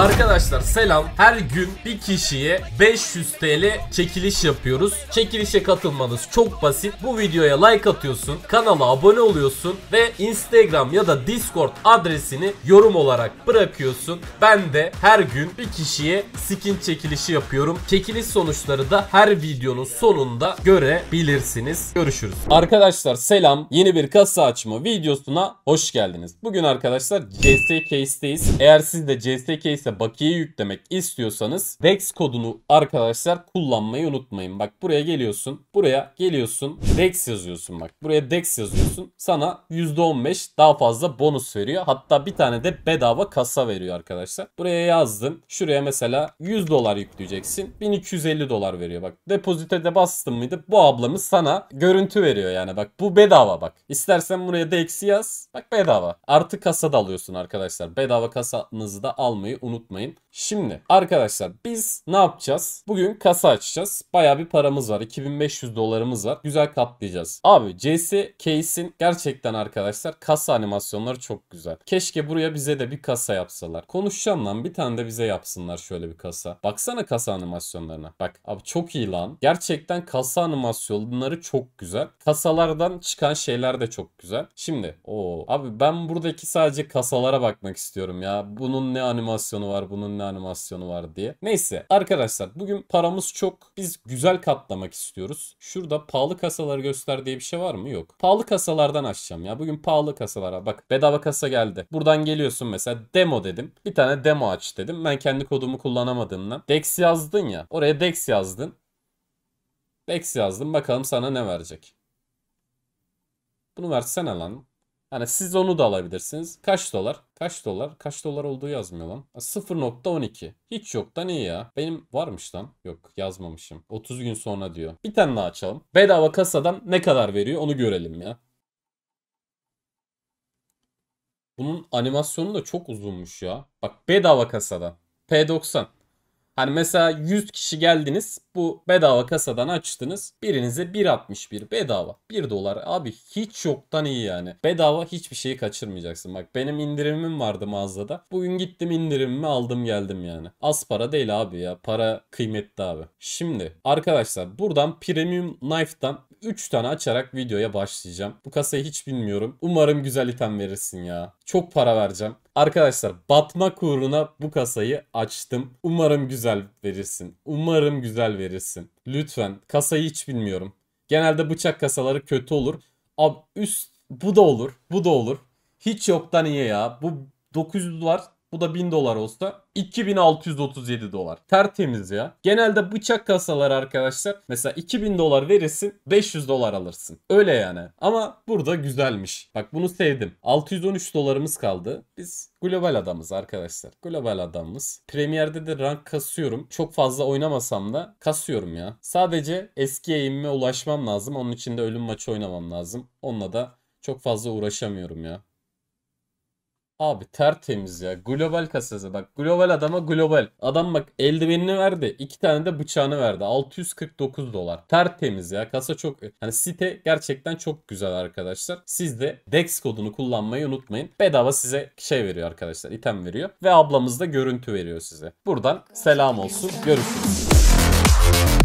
Arkadaşlar selam. Her gün bir kişiye 500 TL çekiliş yapıyoruz. Çekilişe katılmanız çok basit. Bu videoya like atıyorsun, kanala abone oluyorsun ve Instagram ya da Discord adresini yorum olarak bırakıyorsun. Ben de her gün bir kişiye skin çekilişi yapıyorum. Çekiliş sonuçları da her videonun sonunda görebilirsiniz. Görüşürüz. Arkadaşlar selam. Yeni bir kasa açma videosuna hoş geldiniz. Bugün arkadaşlar CS Case'deyiz. Eğer siz de CS Case Dex'e bakiye yüklemek istiyorsanız Dex kodunu arkadaşlar kullanmayı unutmayın. Bak buraya geliyorsun. Buraya geliyorsun. Dex yazıyorsun bak. Buraya Dex yazıyorsun. Sana %15 daha fazla bonus veriyor. Hatta bir tane de bedava kasa veriyor arkadaşlar. Buraya yazdın. Şuraya mesela 100 dolar yükleyeceksin. 1250 dolar veriyor bak. Depozite de bastın mıydı? Bu ablamız sana görüntü veriyor yani bak. Bu bedava bak. İstersen buraya Dex'i yaz. Bak bedava. Artı kasa da alıyorsun arkadaşlar. Bedava kasanızı da almayı unutmayın unutmayın. Şimdi arkadaşlar biz ne yapacağız? Bugün kasa açacağız. Baya bir paramız var. 2500 dolarımız var. Güzel katlayacağız. Abi CS Case'in gerçekten arkadaşlar kasa animasyonları çok güzel. Keşke buraya bize de bir kasa yapsalar. Konuşacağım lan bir tane de bize yapsınlar şöyle bir kasa. Baksana kasa animasyonlarına. Bak abi çok iyi lan. Gerçekten kasa animasyonları çok güzel. Kasalardan çıkan şeyler de çok güzel. Şimdi o abi ben buradaki sadece kasalara bakmak istiyorum ya. Bunun ne animasyonu? animasyonu var bunun ne animasyonu var diye. Neyse arkadaşlar bugün paramız çok. Biz güzel katlamak istiyoruz. Şurada pahalı kasaları göster diye bir şey var mı? Yok. Pahalı kasalardan açacağım ya. Bugün pahalı kasalara bak bedava kasa geldi. Buradan geliyorsun mesela demo dedim. Bir tane demo aç dedim. Ben kendi kodumu kullanamadığımdan. Dex yazdın ya. Oraya Dex yazdın. Dex yazdım. Bakalım sana ne verecek. Bunu versene lan. Hani siz onu da alabilirsiniz. Kaç dolar? Kaç dolar? Kaç dolar olduğu yazmıyor lan. 0.12. Hiç yok da iyi ya. Benim varmış lan. Yok yazmamışım. 30 gün sonra diyor. Bir tane daha açalım. Bedava kasadan ne kadar veriyor onu görelim ya. Bunun animasyonu da çok uzunmuş ya. Bak bedava kasadan. P90. Hani mesela 100 kişi geldiniz bu bedava kasadan açtınız. Birinize 1.61 bedava. 1 dolar abi hiç yoktan iyi yani. Bedava hiçbir şeyi kaçırmayacaksın. Bak benim indirimim vardı mağazada. Bugün gittim indirimimi aldım geldim yani. Az para değil abi ya. Para kıymetli abi. Şimdi arkadaşlar buradan Premium Knife'dan 3 tane açarak videoya başlayacağım. Bu kasayı hiç bilmiyorum. Umarım güzel item verirsin ya. Çok para vereceğim. Arkadaşlar batmak uğruna bu kasayı açtım. Umarım güzel verirsin. Umarım güzel verirsin. Lütfen kasayı hiç bilmiyorum. Genelde bıçak kasaları kötü olur. Abi üst bu da olur. Bu da olur. Hiç yoktan iyi ya. Bu 900 var. Bu da 1000 dolar olsa 2637 dolar. Tertemiz ya. Genelde bıçak kasalar arkadaşlar mesela 2000 dolar verirsin 500 dolar alırsın. Öyle yani. Ama burada güzelmiş. Bak bunu sevdim. 613 dolarımız kaldı. Biz global adamız arkadaşlar. Global adamız. Premier'de de rank kasıyorum. Çok fazla oynamasam da kasıyorum ya. Sadece eski eğimime ulaşmam lazım. Onun için de ölüm maçı oynamam lazım. Onunla da çok fazla uğraşamıyorum ya. Abi tertemiz ya. Global kasası bak. Global adama global. Adam bak eldivenini verdi. iki tane de bıçağını verdi. 649 dolar. Tertemiz ya. Kasa çok... Hani site gerçekten çok güzel arkadaşlar. Siz de DEX kodunu kullanmayı unutmayın. Bedava size şey veriyor arkadaşlar. item veriyor. Ve ablamız da görüntü veriyor size. Buradan selam olsun. Görüşürüz.